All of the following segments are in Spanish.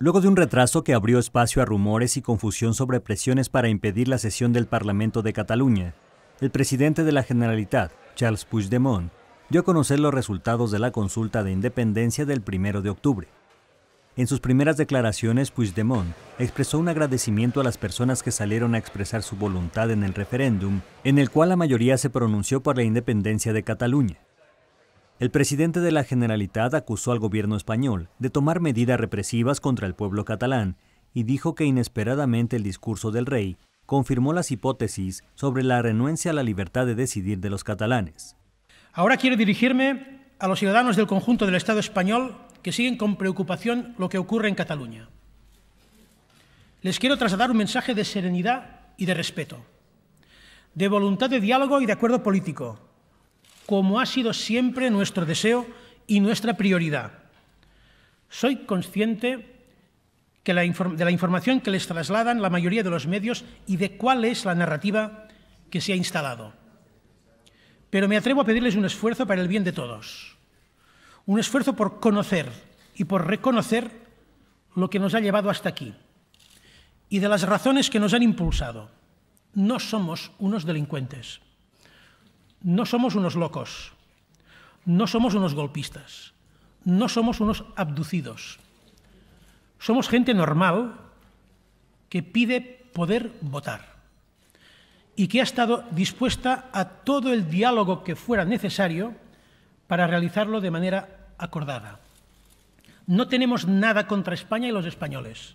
Luego de un retraso que abrió espacio a rumores y confusión sobre presiones para impedir la sesión del Parlamento de Cataluña, el presidente de la Generalitat, Charles Puigdemont, dio a conocer los resultados de la consulta de independencia del 1 de octubre. En sus primeras declaraciones, Puigdemont expresó un agradecimiento a las personas que salieron a expresar su voluntad en el referéndum, en el cual la mayoría se pronunció por la independencia de Cataluña. El presidente de la Generalitat acusó al gobierno español de tomar medidas represivas contra el pueblo catalán y dijo que inesperadamente el discurso del rey confirmó las hipótesis sobre la renuencia a la libertad de decidir de los catalanes. Ahora quiero dirigirme a los ciudadanos del conjunto del Estado español que siguen con preocupación lo que ocurre en Cataluña. Les quiero trasladar un mensaje de serenidad y de respeto, de voluntad de diálogo y de acuerdo político, como ha sido siempre nuestro deseo y nuestra prioridad. Soy consciente de la información que les trasladan la mayoría de los medios y de cuál es la narrativa que se ha instalado. Pero me atrevo a pedirles un esfuerzo para el bien de todos. Un esfuerzo por conocer y por reconocer lo que nos ha llevado hasta aquí y de las razones que nos han impulsado. No somos unos delincuentes. No somos unos locos, no somos unos golpistas, no somos unos abducidos. Somos gente normal que pide poder votar y que ha estado dispuesta a todo el diálogo que fuera necesario para realizarlo de manera acordada. No tenemos nada contra España y los españoles.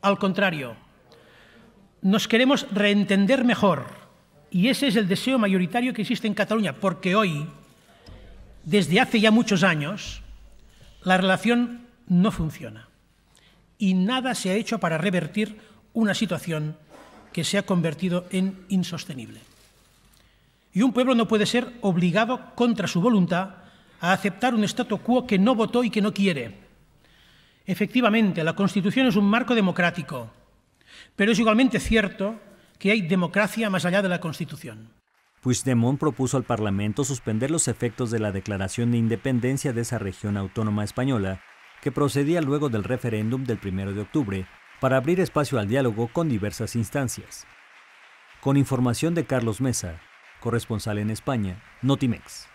Al contrario, nos queremos reentender mejor y ese es el deseo mayoritario que existe en Cataluña, porque hoy, desde hace ya muchos años, la relación no funciona. Y nada se ha hecho para revertir una situación que se ha convertido en insostenible. Y un pueblo no puede ser obligado contra su voluntad a aceptar un statu quo que no votó y que no quiere. Efectivamente, la Constitución es un marco democrático, pero es igualmente cierto que hay democracia más allá de la Constitución. Puigdemont propuso al Parlamento suspender los efectos de la declaración de independencia de esa región autónoma española, que procedía luego del referéndum del 1 de octubre, para abrir espacio al diálogo con diversas instancias. Con información de Carlos Mesa, corresponsal en España, Notimex.